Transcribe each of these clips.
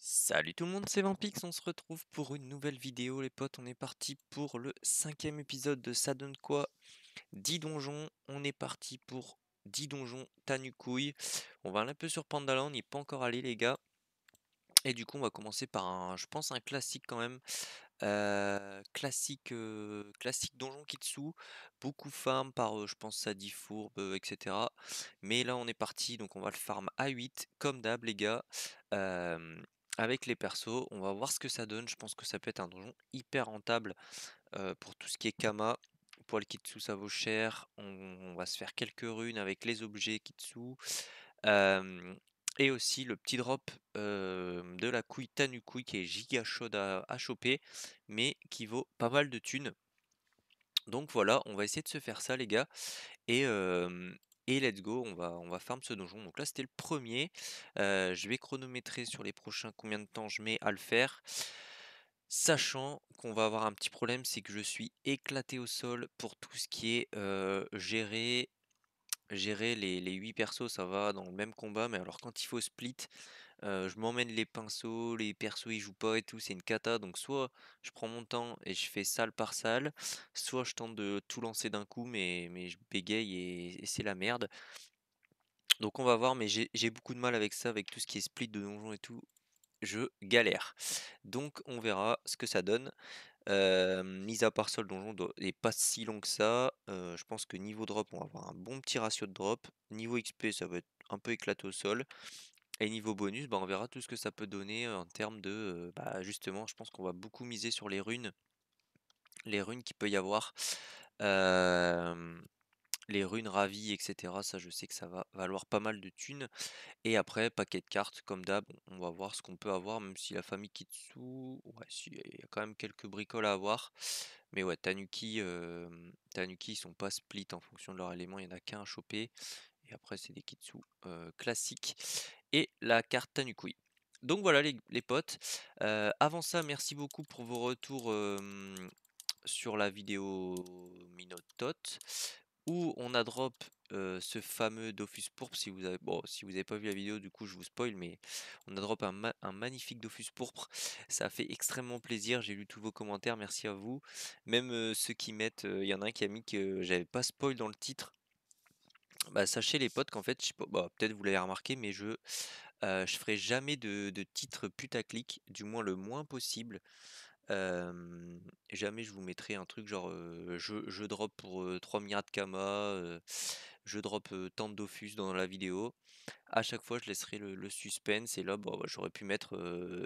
Salut tout le monde, c'est Vampix, on se retrouve pour une nouvelle vidéo les potes, on est parti pour le cinquième épisode de Ça donne quoi 10 donjons, on est parti pour 10 donjons couille, on va aller un peu sur Pandala, on n'y est pas encore allé les gars, et du coup on va commencer par un, je pense un classique quand même, euh, classique, euh, classique donjon Kitsu, beaucoup farm par euh, je pense dit Fourbe, etc. Mais là on est parti, donc on va le farm à 8, comme d'hab les gars avec les persos. On va voir ce que ça donne. Je pense que ça peut être un donjon hyper rentable pour tout ce qui est Kama. Poil Kitsu, ça vaut cher. On, va se faire quelques runes avec les objets Kitsu. et aussi le petit drop de la couille qui est giga chaude à, choper, mais qui vaut pas mal de thunes. Donc voilà, on va essayer de se faire ça les gars. Et, et let's go, on va, on va farm ce donjon. Donc là, c'était le premier. Euh, je vais chronométrer sur les prochains combien de temps je mets à le faire. Sachant qu'on va avoir un petit problème, c'est que je suis éclaté au sol pour tout ce qui est euh, gérer, gérer les, les 8 persos. Ça va dans le même combat, mais alors quand il faut split, je m'emmène les pinceaux, les persos ils jouent pas et tout, c'est une cata donc soit je prends mon temps et je fais salle par salle, soit je tente de tout lancer d'un coup mais mais je bégaye et c'est la merde. Donc on va voir, mais j'ai beaucoup de mal avec ça, avec tout ce qui est split de donjon et tout, je galère. Donc on verra ce que ça donne. mise à part donjon n'est pas si long que ça. je pense que niveau drop, on va avoir un bon petit ratio de drop. Niveau XP, ça va être un peu éclaté au sol. Et niveau bonus, bah, on verra tout ce que ça peut donner en termes de. bah, justement, je pense qu'on va beaucoup miser sur les runes. Les runes qu'il peut y avoir. les runes ravies, etc. Ça, je sais que ça va valoir pas mal de thunes. Et après, paquet de cartes, comme d'hab, on va voir ce qu'on peut avoir, même si la famille Kitsu. Ouais, il y a quand même quelques bricoles à avoir. Mais ouais, Tanuki, euh, Tanuki, sont pas split en fonction de leur élément. Il n'y en a qu'un à choper. Et après, c'est des Kitsu classiques et la carte Tanukui. Donc voilà les, potes. avant ça, merci beaucoup pour vos retours sur la vidéo Minotot où on a drop ce fameux Dofus pourpre. Si vous avez, bon, si vous n'avez pas vu la vidéo, du coup, je vous spoil, mais on a drop un, magnifique Dofus pourpre. Ça fait extrêmement plaisir. J'ai lu tous vos commentaires. Merci à vous. Même ceux qui mettent, il y en a un qui a mis que j'avais pas spoil dans le titre. Bah, sachez les potes qu'en fait, bah, peut-être vous l'avez remarqué, mais je, ne je ferai jamais de de titre putaclic, du moins le moins possible. jamais je vous mettrai un truc genre, je drop pour, 3 milliards de kama je drop, tant de Dofus dans la vidéo. À chaque fois, je laisserai le suspense et là, bah, j'aurais pu mettre,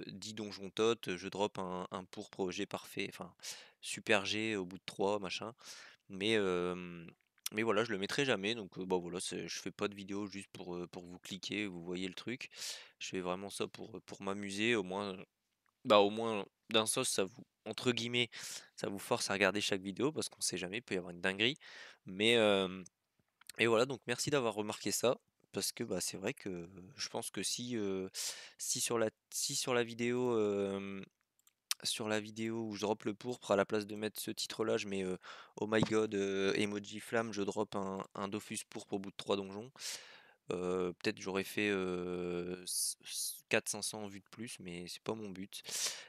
10 donjons tot, je drop un pour projet parfait, enfin super G au bout de 3 machin. Mais, mais voilà, je le mettrai jamais, donc euh, bah voilà, je fais pas de vidéo juste pour, pour vous cliquer, vous voyez le truc. Je fais vraiment ça pour, pour m'amuser, au moins, bah au moins d'un sens, ça vous, entre guillemets, ça vous force à regarder chaque vidéo, parce qu'on ne sait jamais, il peut y avoir une dinguerie. Mais, et voilà, donc merci d'avoir remarqué ça, parce que bah, c'est vrai que je pense que si, si, sur la, si sur la vidéo sur la vidéo où je drop le pourpre, à la place de mettre ce titre-là, je mets Oh my god, emoji flamme, je drop un, Dofus pourpre au bout de trois donjons. Peut-être j'aurais fait 4 500 vues de plus, mais c'est pas mon but.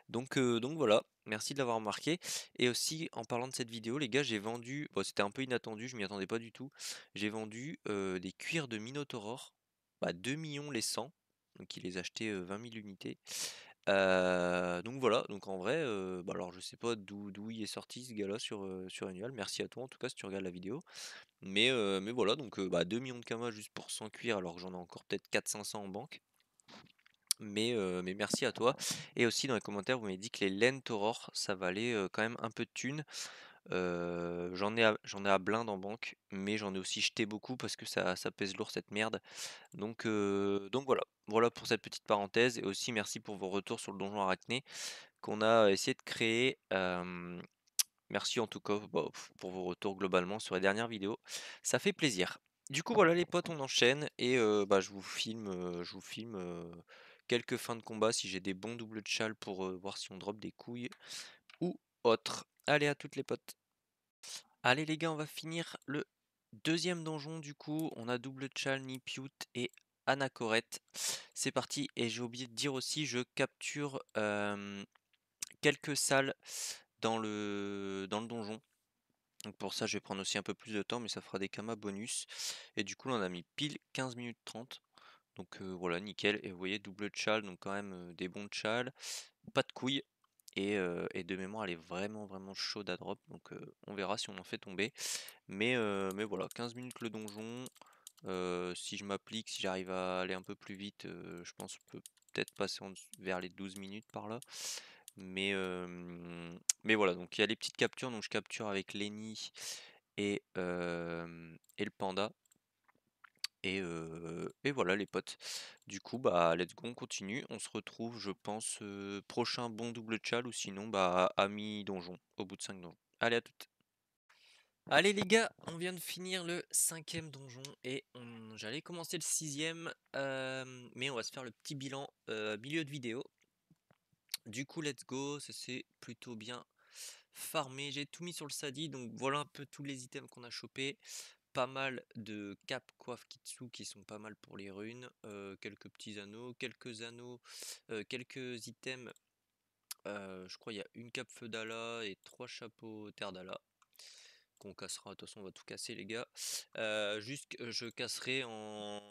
Donc, donc voilà, merci de l'avoir remarqué. Et aussi, en parlant de cette vidéo, les gars, j'ai vendu, c'était un peu inattendu, je m'y attendais pas du tout, j'ai vendu des cuirs de Minotauror, bah, 2 millions les 100, donc il les achetait 20 000 unités. Euh, donc voilà, donc en vrai, euh, bah, alors je sais pas d'où d'où il est sorti ce gars-là sur, euh, sur Annual. Merci à toi en tout cas si tu regardes la vidéo. Mais, mais voilà donc, bah, 2 millions de kamas juste pour 100 cuir alors que j'en ai encore peut-être 4 500 en banque. Mais, mais merci à toi et aussi dans les commentaires vous m'avez dit que les lentes Aurore ça valait, quand même un peu de thunes j'en ai, à- j'en ai à blinde en banque, mais j'en ai aussi jeté beaucoup parce que ça, ça pèse lourd cette merde. Donc, donc voilà, voilà pour cette petite parenthèse. Et aussi merci pour vos retours sur le donjon arachné qu'on a essayé de créer. merci en tout cas bah, pour vos retours globalement sur les dernières vidéos. Ça fait plaisir. Du coup voilà les potes, on enchaîne et bah, je vous filme, je vous filme quelques fins de combat si j'ai des bons doubles de châle pour voir si on drop des couilles autre. Allez à toutes les potes. Allez les gars, on va finir le deuxième donjon du coup. On a double chal, Nipiut et anacorette. C'est parti. Et j'ai oublié de dire aussi, je capture quelques salles dans le, dans le donjon. Donc pour ça, je vais prendre aussi un peu plus de temps, mais ça fera des kamas bonus. Et du coup, on a mis pile 15 minutes 30. Donc voilà, nickel. Et vous voyez, double chal, donc quand même des bons chals. Pas de couilles. Et, de mémoire, elle est vraiment, vraiment chaude à drop, donc on verra si on en fait tomber. Mais mais voilà, 15 minutes le donjon, si je m'applique, si j'arrive à aller un peu plus vite, je pense peut peut-être passer vers les 12 minutes par là. Mais mais voilà, donc il y a les petites captures, donc je capture avec Lenny et et le panda. Et, voilà les potes. Du coup, bah let's go, on continue. On se retrouve, je pense, prochain bon double chal ou sinon bah ami donjon au bout de 5 donjons. Allez à toutes. Allez les gars, on vient de finir le cinquième donjon et j'allais commencer le sixième, mais on va se faire le petit bilan milieu de vidéo. Du coup, let's go, ça s'est plutôt bien farmé. J'ai tout mis sur le Sadi, donc voilà un peu tous les items qu'on a chopés pas mal de cap coiffe kitsu qui sont pas mal pour les runes, quelques petits anneaux, quelques anneaux, quelques items. je crois il y a une cape feu d'Ala et trois chapeaux terre d'Ala qu'on cassera. De toute façon, on va tout casser, les gars. juste, je casserai en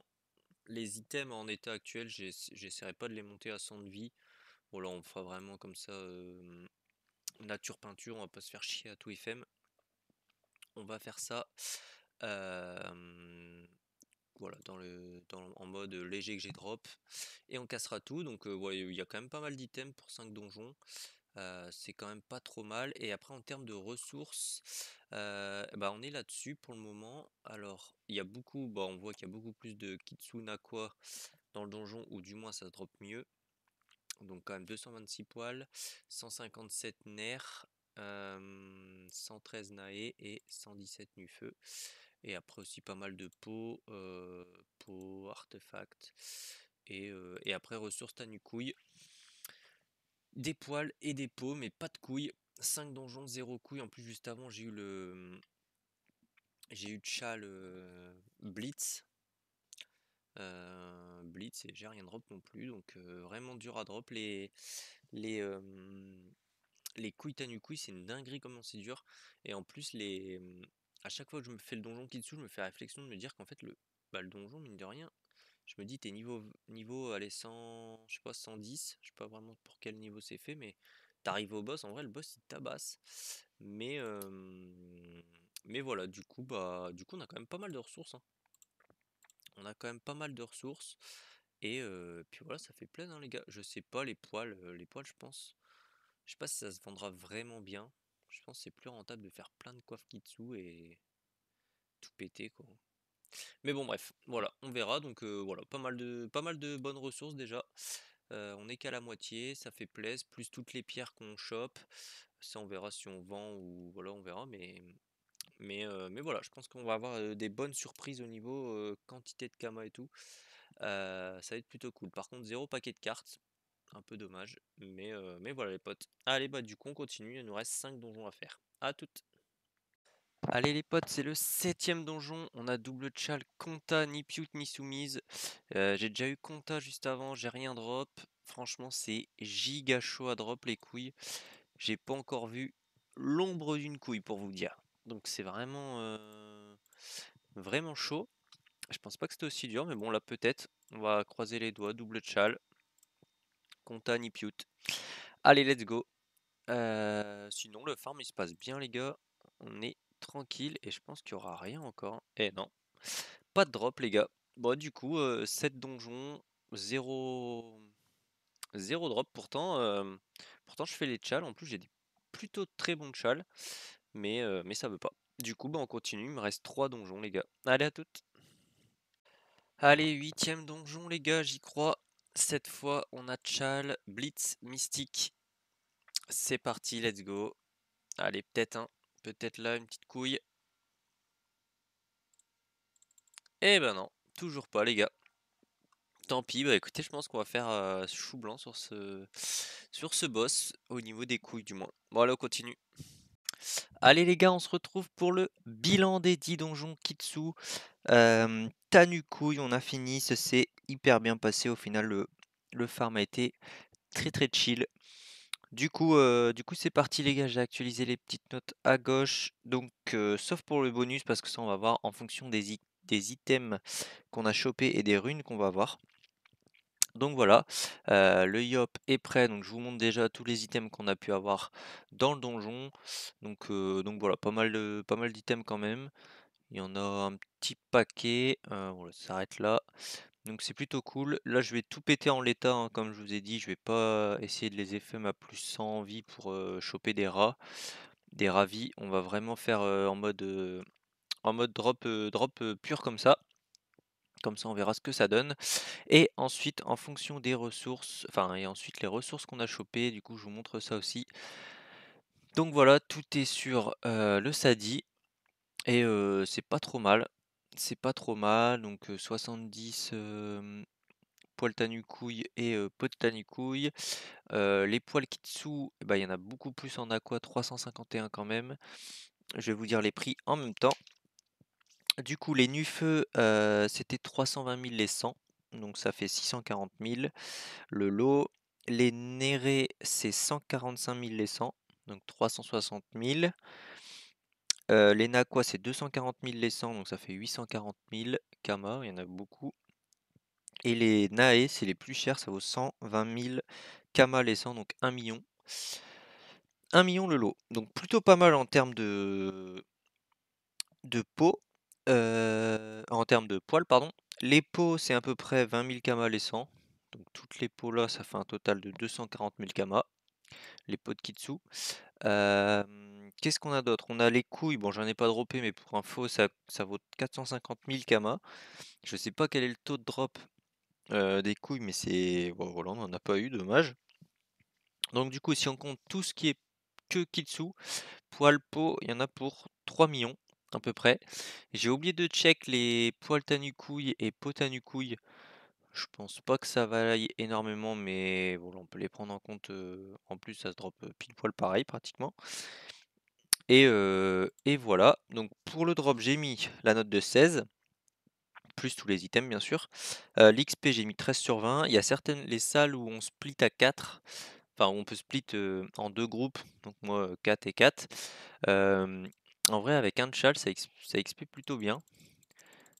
les items en état actuel. J'essaierai pas de les monter à 100 de vie. Bon, là, on fera vraiment comme ça nature peinture. On va pas se faire chier à tout FM. On va faire ça voilà, dans le, en mode léger que j'ai drop. Et on cassera tout. Donc il y a quand même pas mal d'items pour 5 donjons. c'est quand même pas trop mal. Et après, en termes de ressources, bah, on est là-dessus pour le moment. Alors, il y a beaucoup, bah, on voit qu'il y a beaucoup plus de quoi dans le donjon, ou du moins ça drop mieux. Donc quand même 226 poils, 157 nerfs, 113 nae et 117 nufeux. Et après aussi pas mal de pots, euh, artefacts. Et, après ressources tanukouille, Des poils et des pots, mais pas de couilles. 5 donjons, zéro couilles. En plus, juste avant, j'ai eu le. J'ai eu le Blitz. Blitz et j'ai rien drop non plus. Donc vraiment dur à drop. Les. Les. les couilles tanukui, c'est une dinguerie comment c'est dur. Et en plus, les, mmh, à chaque fois que je me fais le donjon qui dessous, je me fais réflexion de me dire qu'en fait, le, bah, donjon, mine de rien, je me dis, t'es niveau, niveau, allez, 100, je sais pas, 110, je sais pas vraiment pour quel niveau c'est fait, mais t'arrives au boss, en vrai, le boss, il tabasse. Mais, mais voilà, du coup, bah, du coup, on a quand même pas mal de ressources. Hein. On a quand même pas mal de ressources. Et puis voilà, ça fait plein, les gars. Je sais pas, les poils, euh, les poils, je pense. Je sais pas si ça se vendra vraiment bien. Je pense que c'est plus rentable de faire plein de coiffes Kitsu et tout péter quoi. Mais bon bref, voilà, on verra. Donc euh, voilà, pas mal, de, pas mal de bonnes ressources déjà. Euh, on n'est qu'à la moitié, ça fait plaisir, plus toutes les pierres qu'on chope. Ça on verra si on vend ou voilà, on verra. Mais, mais, euh, mais voilà, je pense qu'on va avoir des bonnes surprises au niveau quantité de kama et tout. ça va être plutôt cool. Par contre, zéro paquet de cartes un peu dommage. Mais, euh, mais voilà les potes. Allez bah du coup on continue, il nous reste 5 donjons à faire. à toutes Allez les potes, c'est le septième donjon, on a double chal, Conta, ni pute ni soumise. Euh, j'ai déjà eu Conta juste avant, j'ai rien drop. Franchement c'est giga chaud à drop les couilles. J'ai pas encore vu l'ombre d'une couille pour vous dire. Donc c'est vraiment, euh, vraiment chaud. Je pense pas que c'était aussi dur, mais bon là peut-être. On va croiser les doigts, double chal ni Allez, let's go. Euh, sinon, le farm, il se passe bien, les gars. On est tranquille et je pense qu'il n'y aura rien encore. Eh non, pas de drop, les gars. Bon, du coup, 7 euh, donjons, 0... zéro drop. Pourtant, euh, pourtant, je fais les chals. En plus, j'ai des plutôt très bons chals. Mais, mais ça veut pas. Du coup, bah, on continue. Il me reste 3 donjons, les gars. Allez, à toutes. Allez, huitième donjon, les gars, j'y crois. Cette fois, on a Chal, Blitz, Mystique. C'est parti, let's go. Allez, peut-être un. peut-être là, une petite couille. Eh ben non, toujours pas, les gars. Tant pis, bah écoutez, je pense qu'on va faire euh, chou blanc sur ce, sur ce boss, au niveau des couilles du moins. Bon, allez, on continue. Allez les gars, on se retrouve pour le bilan des 10 donjons Kitsu. Tanukouille, on a fini, ça s'est hyper bien passé. Au final, le, farm a été très très chill. Du coup, c'est parti les gars, j'ai actualisé les petites notes à gauche. Donc, sauf pour le bonus, parce que ça on va voir en fonction des, items qu'on a chopés et des runes qu'on va avoir. Donc voilà, le Yop est prêt, donc je vous montre déjà tous les items qu'on a pu avoir dans le donjon. Donc, donc voilà, pas mal d'items quand même. Il y en a un petit paquet. Euh, ça on s'arrête là. Donc c'est plutôt cool. Là je vais tout péter en l'état, hein, comme je vous ai dit, je vais pas essayer de les effets ma plus sans vie pour euh, choper des rats, des ravis. On va vraiment faire euh, en mode en mode drop drop pur comme ça. Comme ça on verra ce que ça donne. Et ensuite en fonction des ressources, enfin et ensuite les ressources qu'on a chopées, du coup je vous montre ça aussi. Donc voilà, tout est sur le Sadi. Et c'est pas trop mal, c'est pas trop mal, donc 70, poils couille et potes les poils kitsu, eh ben, il y en a beaucoup plus en aqua, 351 quand même. Je vais vous dire les prix en même temps. Du coup, les nufeux, c'était 320 000 les 100, donc ça fait 640 000 le lot. Les nérés, c'est 145 000 les 100, donc 360 000. Les Naquas, C'est 240 000 les donc ça fait 840 000. kamas, il y en a beaucoup et les NAE, c'est les plus chers, ça vaut 120 000. kamas les 100, donc 1 million. 1 million le lot, donc plutôt pas mal en termes de de pots, en termes de poils, pardon. Les pots, c'est à peu près 20 000 kamas les donc toutes les pots là, ça fait un total de 240 000 kamas, Les pots de Kitsu, Qu'est-ce qu'on a d'autre? On a les couilles, bon j'en ai pas droppé, mais pour info, ça, ça vaut 450 000 kama. Je sais pas quel est le taux de drop euh, des couilles, mais c'est. voilà, on n'en a pas eu, dommage. Donc du coup, si on compte tout ce qui est que Kitsu, poil peau, il y en a pour 3 millions à peu près. J'ai oublié de check les poils couilles et peau couilles Je pense pas que ça vaille énormément, mais voilà, on peut les prendre en compte. Euh, en plus, ça se drop euh, pile poil pareil pratiquement. Et, voilà. Donc pour le drop, j'ai mis la note de 16, plus tous les items bien sûr. L'XP, j'ai mis 13 sur 20. Il y a certaines les salles où on split à 4. Enfin, on peut split en deux groupes, donc moi 4 et 4. en vrai, avec un chal, ça, XP plutôt bien.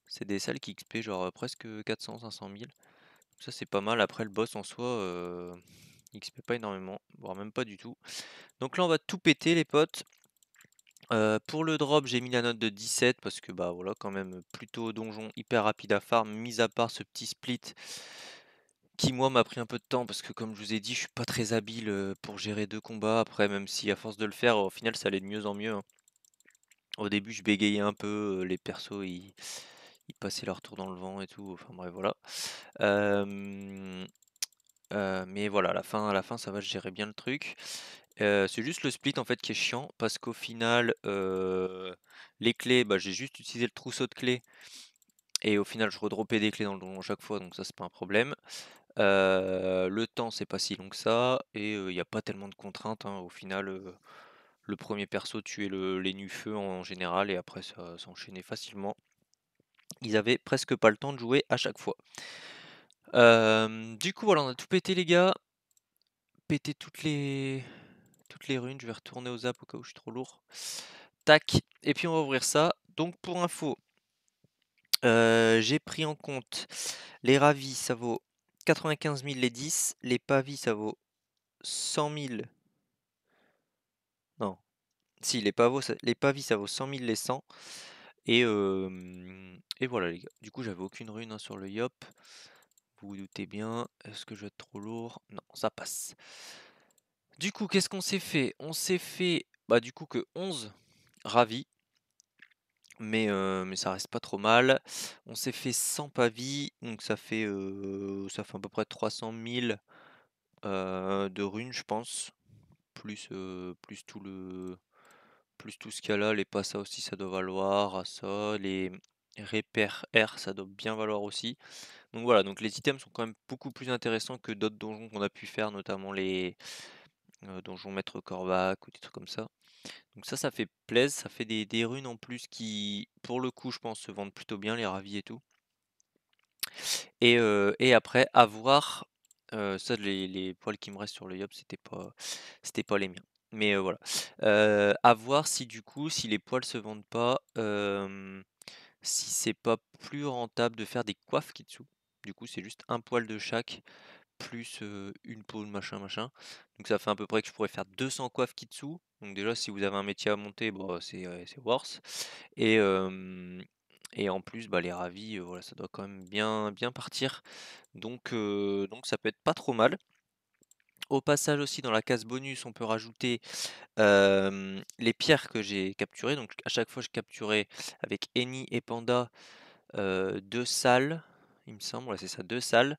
C'est des salles qui XP genre presque 400, 500 000. Ça, c'est pas mal. Après, le boss en soi, euh, XP pas énormément, voire même pas du tout. Donc là, on va tout péter, les potes pour le drop, j'ai mis la note de 17 parce que bah voilà quand même plutôt donjon hyper rapide à farm, mis à part ce petit split qui moi m'a pris un peu de temps parce que comme je vous ai dit, je suis pas très habile pour gérer deux combats. Après, même si à force de le faire, au final ça allait de mieux en mieux. Hein. Au début, je bégayais un peu, les persos ils, passaient leur tour dans le vent et tout. Enfin bref, voilà. mais voilà, à la fin, à la fin, ça va, je gérais bien le truc c'est juste le split en fait qui est chiant parce qu'au final, les clés, bah, j'ai juste utilisé le trousseau de clés et au final je redroppais des clés dans le donjon chaque fois donc ça c'est pas un problème. le temps c'est pas si long que ça et il n'y a pas tellement de contraintes, hein. Au final, le premier perso tuait le nu feu en général et après ça s'enchaînait facilement. Ils avaient presque pas le temps de jouer à chaque fois. du coup, voilà, on a tout pété les gars. Pété toutes les les runes. Je vais retourner aux apps au cas où je suis trop lourd. Tac. Et puis on va ouvrir ça. Donc pour info, euh, j'ai pris en compte les ravis, ça vaut 95 000 les 10. Les pavis, ça vaut 100 000. Non. Si, les, les pavis, ça vaut 100 000 les 100. Euh, et, voilà les gars. Du coup, j'avais aucune rune hein, sur le Yop. Vous vous doutez bien. Est-ce que je vais être trop lourd Non, ça passe. Du coup, qu'est-ce qu'on s'est fait On s'est fait, bah, du coup, que 11 ravis. Mais, euh, mais ça reste pas trop mal. On s'est fait 100 pavis, donc ça fait, euh, ça fait à peu près 300 000 euh, de runes, je pense. Plus, plus tout le plus tout ce qu'il y a là, les passas aussi ça doit valoir, ça, les repères R ça doit bien valoir aussi. Donc voilà, donc les items sont quand même beaucoup plus intéressants que d'autres donjons qu'on a pu faire, notamment les, euh, je vais mettre Corbac ou des trucs comme ça. Donc ça, ça fait plaise, ça fait des, runes en plus qui, pour le coup, je pense, se vendent plutôt bien, les ravis et tout. Et, euh, après, avoir... Euh, ça, les, poils qui me restent sur le yop, c'était pas, c'était pas les miens. Mais euh, voilà. à voir si du coup, si les poils se vendent pas, si c'est pas plus rentable de faire des coiffes qui dessous. Du coup, c'est juste un poil de chaque plus une paume, machin, machin. Donc ça fait à peu près que je pourrais faire 200 coiffes kitsu. Donc déjà, si vous avez un métier à monter, bon, bah, c'est worse. Et, et en plus, bah, les ravis, voilà, ça doit quand même bien, bien partir. Donc, donc ça peut être pas trop mal. Au passage aussi dans la case bonus on peut rajouter les pierres que j'ai capturées. Donc à chaque fois je capturais avec Eni et Panda deux salles, il me semble, c'est ça, deux salles.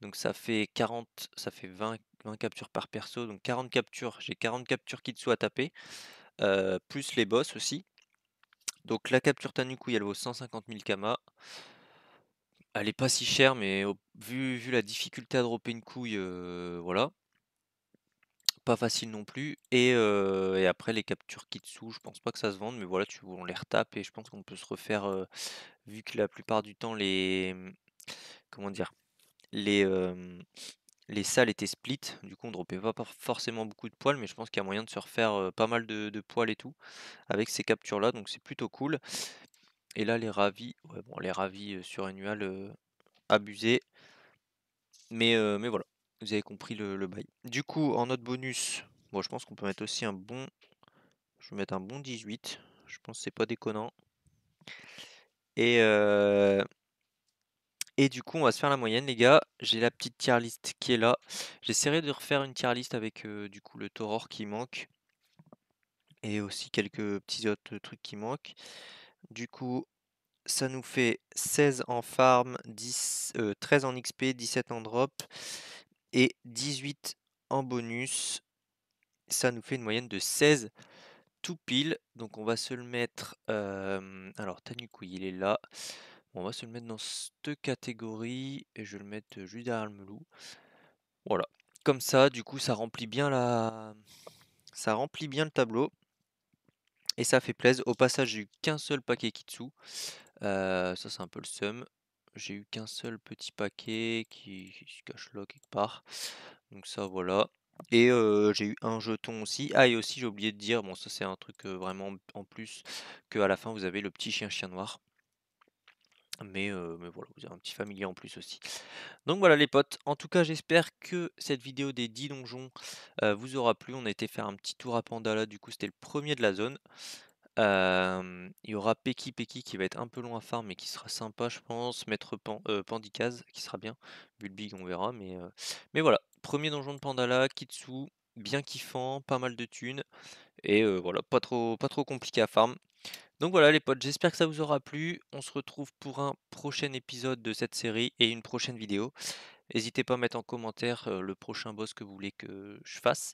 Donc ça fait 40, ça fait 20, 20 captures par perso, donc 40 captures, j'ai 40 captures Kitsu à taper, plus les boss aussi. Donc la capture Tanuku elle vaut 150 000 Kama. Elle est pas si chère, mais vu, vu la difficulté à dropper une couille, voilà. Pas facile non plus. Et, après les captures Kitsu, je pense pas que ça se vende, mais voilà, tu, on les retape et je pense qu'on peut se refaire, vu que la plupart du temps les. Comment dire les, les salles étaient split, du coup on dropait pas forcément beaucoup de poils, mais je pense qu'il y a moyen de se refaire pas mal de, poils et tout avec ces captures-là, donc c'est plutôt cool. Et là les ravis, bon, les ravis sur annual abusé mais, mais voilà, vous avez compris le, bail. Du coup, en note bonus, moi je pense qu'on peut mettre aussi un bon, je vais mettre un bon 18, je pense que c'est pas déconnant. Et, euh, et du coup, on va se faire la moyenne, les gars. J'ai la petite tier list qui est là. J'essaierai de refaire une tier list avec du coup le Toror qui manque. Et aussi quelques petits autres trucs qui manquent. Du coup, ça nous fait 16 en farm, 13 en XP, 17 en drop et 18 en bonus. Ça nous fait une moyenne de 16 tout pile. Donc on va se le mettre... alors Tanukui, il est là. On va se le mettre dans cette catégorie et je vais le mettre euh, juste derrière le melou. Voilà. Comme ça, du coup, ça remplit bien la... Ça remplit bien le tableau. Et ça fait plaisir. Au passage, j'ai eu qu'un seul paquet qui Euh, ça, c'est un peu le seum. J'ai eu qu'un seul petit paquet qui, se cache là quelque part. Donc ça, voilà. Et euh, j'ai eu un jeton aussi. Ah, et aussi, j'ai oublié de dire, bon, ça c'est un truc euh, vraiment en plus, qu'à la fin, vous avez le petit chien-chien noir. Mais, voilà, vous avez un petit familier en plus aussi. Donc voilà les potes, en tout cas j'espère que cette vidéo des 10 donjons vous aura plu. On a été faire un petit tour à Pandala, du coup c'était le premier de la zone. il y aura Peki Peki qui va être un peu long à farm mais qui sera sympa je pense. Maître Pan, qui sera bien. Bulbig on verra. Mais, voilà, premier donjon de Pandala, Kitsu, bien kiffant, pas mal de thunes. Et voilà, pas trop, pas trop compliqué à farm. Donc voilà les potes, j'espère que ça vous aura plu. On se retrouve pour un prochain épisode de cette série et une prochaine vidéo. N'hésitez pas à mettre en commentaire euh, le prochain boss que vous voulez que je fasse.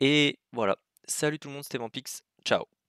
Et voilà, salut tout le monde, c'était Vampix, ciao